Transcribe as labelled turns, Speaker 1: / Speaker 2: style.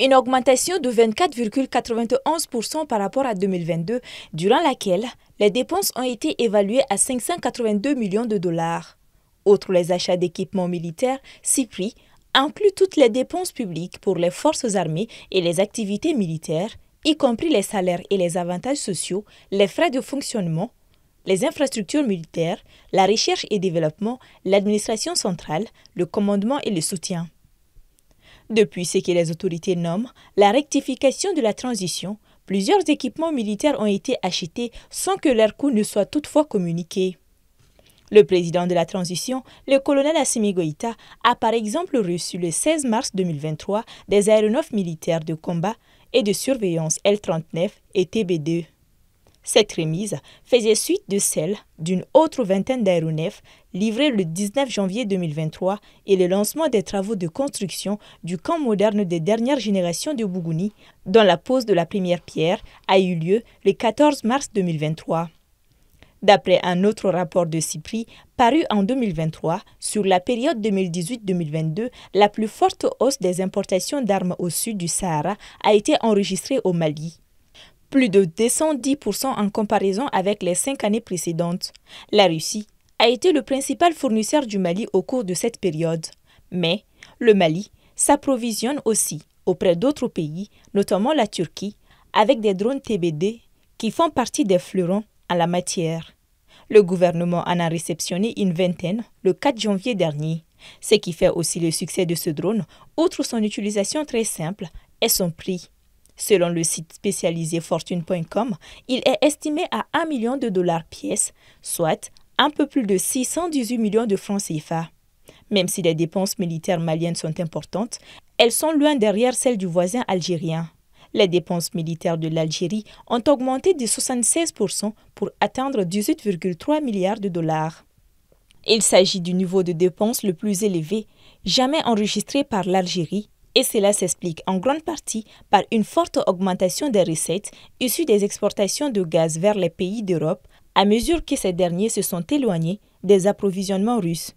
Speaker 1: Une augmentation de 24,91% par rapport à 2022, durant laquelle les dépenses ont été évaluées à 582 millions de dollars. Outre les achats d'équipements militaires, CIPRI incluent toutes les dépenses publiques pour les forces armées et les activités militaires, y compris les salaires et les avantages sociaux, les frais de fonctionnement, les infrastructures militaires, la recherche et développement, l'administration centrale, le commandement et le soutien. Depuis ce que les autorités nomment la rectification de la transition, plusieurs équipements militaires ont été achetés sans que leur coût ne soit toutefois communiqué. Le président de la transition, le colonel Assimi a par exemple reçu le 16 mars 2023 des aéronefs militaires de combat et de surveillance L-39 et TB2. Cette remise faisait suite de celle d'une autre vingtaine d'aéronefs livrés le 19 janvier 2023 et le lancement des travaux de construction du camp moderne des dernières générations de Bougouni, dont la pose de la première pierre a eu lieu le 14 mars 2023. D'après un autre rapport de CIPRI paru en 2023, sur la période 2018-2022, la plus forte hausse des importations d'armes au sud du Sahara a été enregistrée au Mali plus de 210% en comparaison avec les cinq années précédentes. La Russie a été le principal fournisseur du Mali au cours de cette période. Mais le Mali s'approvisionne aussi auprès d'autres pays, notamment la Turquie, avec des drones TBD qui font partie des fleurons en la matière. Le gouvernement en a réceptionné une vingtaine le 4 janvier dernier. Ce qui fait aussi le succès de ce drone, outre son utilisation très simple, et son prix. Selon le site spécialisé fortune.com, il est estimé à 1 million de dollars pièce, soit un peu plus de 618 millions de francs CFA. Même si les dépenses militaires maliennes sont importantes, elles sont loin derrière celles du voisin algérien. Les dépenses militaires de l'Algérie ont augmenté de 76% pour atteindre 18,3 milliards de dollars. Il s'agit du niveau de dépenses le plus élevé jamais enregistré par l'Algérie et cela s'explique en grande partie par une forte augmentation des recettes issues des exportations de gaz vers les pays d'Europe à mesure que ces derniers se sont éloignés des approvisionnements russes.